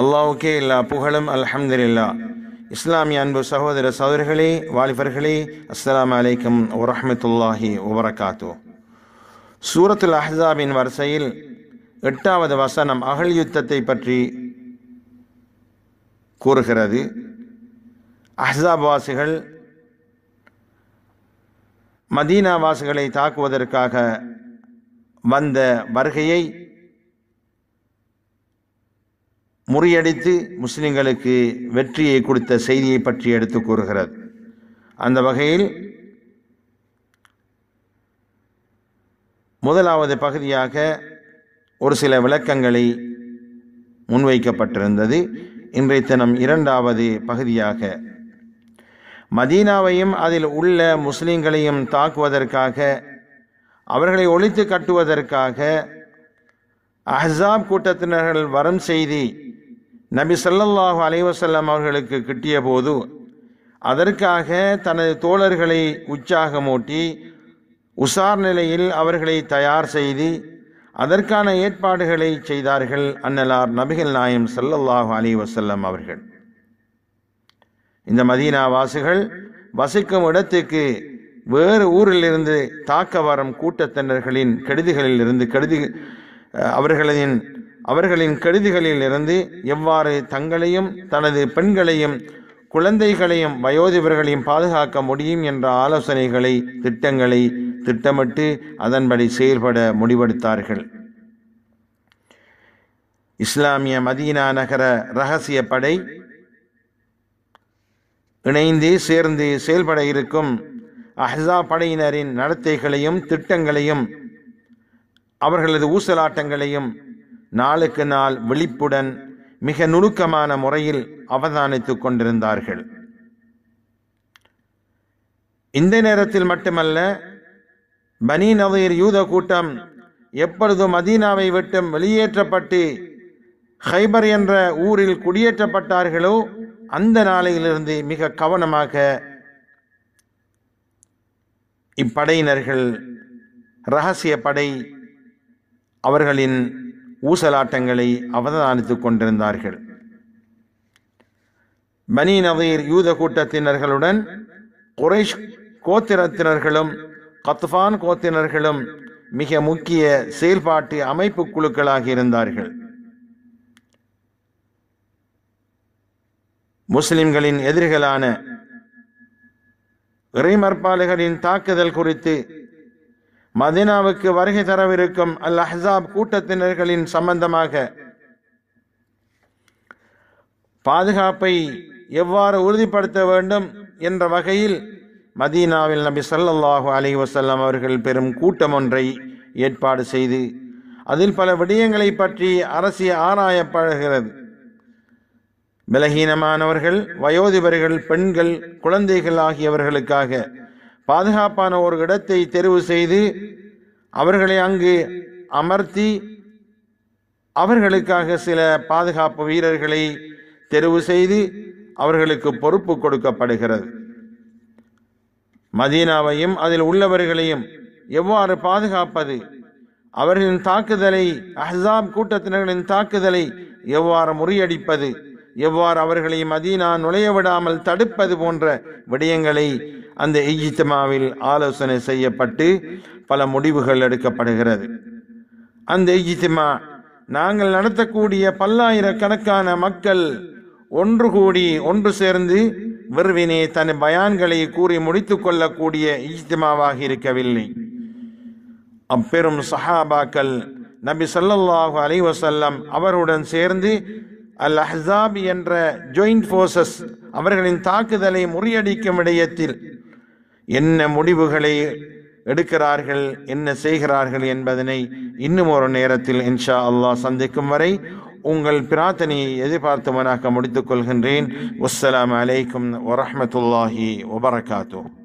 அல்லாவுக்கே இல்லா புகழும் அல்ஹம்துல்லா இஸ்லாமிய அன்பு சகோதர சகோதரர்களே வாலிபர்களே அஸ்லாம் அலைக்கும் வரமத்துல்லாஹி உபரகாத்து சூரத்துல் அஹாபின் வரிசையில் எட்டாவது வசனம் அகல் யுத்தத்தை பற்றி கூறுகிறது அஹாப்வாசிகள் மதீனாவாசிகளை தாக்குவதற்காக வந்த வருகையை முறியடித்து முஸ்லிம்களுக்கு வெற்றியை கொடுத்த செய்தியை பற்றி எடுத்து கூறுகிறது அந்த வகையில் முதலாவது பகுதியாக ஒரு சில விளக்கங்களை முன்வைக்கப்பட்டிருந்தது இன்றைய தினம் இரண்டாவது பகுதியாக மதீனாவையும் அதில் உள்ள முஸ்லீம்களையும் தாக்குவதற்காக அவர்களை ஒழித்து கட்டுவதற்காக அஹாப் கூட்டத்தினர்கள் வரம் செய்தி நபி சல்லல்லாஹு அலைவசல்லம் அவர்களுக்கு கிட்டிய போது அதற்காக தனது தோழர்களை உற்சாகமூட்டி உசார் நிலையில் அவர்களை தயார் செய்து அதற்கான ஏற்பாடுகளை செய்தார்கள் அன்னலார் நபிகள் நாயம் சல்லல்லாஹு அலி வசல்லம் அவர்கள் இந்த மதீனா வாசுகள் வசிக்கும் இடத்துக்கு வேறு ஊரிலிருந்து தாக்க வரும் கூட்டத்தினர்களின் கெடுதிகளில் இருந்து கெடுதி அவர்களின் அவர்களின் கெடுதிகளில் இருந்து எவ்வாறு தங்களையும் தனது பெண்களையும் குழந்தைகளையும் வயோதிபர்களையும் பாதுகாக்க முடியும் என்ற ஆலோசனைகளை திட்டங்களை திட்டமிட்டு அதன்படி செயல்பட முடிவெடுத்தார்கள் இஸ்லாமிய மதீனா நகர ரகசிய படை இணைந்து சேர்ந்து செயல்பட இருக்கும் அஹா படையினரின் நடத்தைகளையும் திட்டங்களையும் அவர்களது ஊசலாட்டங்களையும் நாளுக்கு நாள் விழிப்புடன் மிக நுணுக்கமான முறையில் அவதானித்துக் கொண்டிருந்தார்கள் இந்த நேரத்தில் மட்டுமல்ல பனி நவீர் யூத கூட்டம் எப்பொழுதும் மதீனாவை விட்டு வெளியேற்றப்பட்டு ஹைபர் என்ற ஊரில் குடியேற்றப்பட்டார்களோ அந்த நாளையிலிருந்து மிக கவனமாக இப்படையினர்கள் ரகசிய படை அவர்களின் ஊசலாட்டங்களை அவதானித்துக் கொண்டிருந்தார்கள் பனி நவீர் யூத கூட்டத்தினர்களுடன் குறைஷ் கோத்திரத்தினர்களும் கத்ஃபான் கோத்தினர்களும் மிக முக்கிய செயல்பாட்டு அமைப்பு குழுக்களாக இருந்தார்கள் முஸ்லிம்களின் எதிரிகளான இறைமற்பாளர்களின் தாக்குதல் குறித்து மதினாவுக்கு வருகை தரவிருக்கும் அல் அஹாப் கூட்டத்தினர்களின் சம்பந்தமாக பாதுகாப்பை எவ்வாறு உறுதிப்படுத்த வேண்டும் என்ற வகையில் மதீனாவில் நபி சல்லாஹூ அலி வசல்லாம் அவர்கள் பெரும் கூட்டம் ஒன்றை ஏற்பாடு செய்து அதில் பல விடயங்களை பற்றி அரசிய ஆராயப்படுகிறது பலகீனமானவர்கள் வயோதிபர்கள் பெண்கள் குழந்தைகள் ஆகியவர்களுக்காக பாதுகாப்பான ஒரு இடத்தை தெரிவு செய்து அவர்களை அங்கு அமர்த்தி அவர்களுக்காக சில பாதுகாப்பு வீரர்களை தெரிவு செய்து அவர்களுக்கு பொறுப்பு கொடுக்கப்படுகிறது மதீனாவையும் அதில் உள்ளவர்களையும் எவ்வாறு பாதுகாப்பது அவர்களின் தாக்குதலை அஹாப் கூட்டத்தினர்களின் தாக்குதலை எவ்வாறு முறியடிப்பது எவ்வாறு அவர்களை மதீனா நுழைய விடாமல் தடுப்பது போன்ற விடயங்களை அந்த இஜித்தமாவில் ஆலோசனை செய்யப்பட்டு பல முடிவுகள் எடுக்கப்படுகிறது அந்த இஜித்திமா நாங்கள் நடத்தக்கூடிய பல்லாயிரக்கணக்கான மக்கள் ஒன்று கூடி ஒன்று சேர்ந்து விர்வினே தன் பயான்களை கூறி முடித்து கொள்ளக்கூடிய இஜ்திமாவாக இருக்கவில்லை அப்பெரும் சஹாபாக்கள் நபி சல்லல்லாஹு அலைவசல்லம் அவருடன் சேர்ந்து அல் அஹாப் என்ற ஜோயிண்ட் போர்சஸ் அவர்களின் தாக்குதலை முறியடிக்கும் விடயத்தில் என்ன முடிவுகளை எடுக்கிறார்கள் என்ன செய்கிறார்கள் என்பதனை இன்னும் ஒரு நேரத்தில் இன்ஷா அல்லாஹ் சந்திக்கும் வரை உங்கள் பிரார்த்தனையை எதிர்பார்த்தவனாக முடித்துக்கொள்கின்றேன் முடித்துக் கொள்கின்றேன் அஸ்லாம் அலைக்கும் வரமத்துல்லாஹி வபரகாத்தூ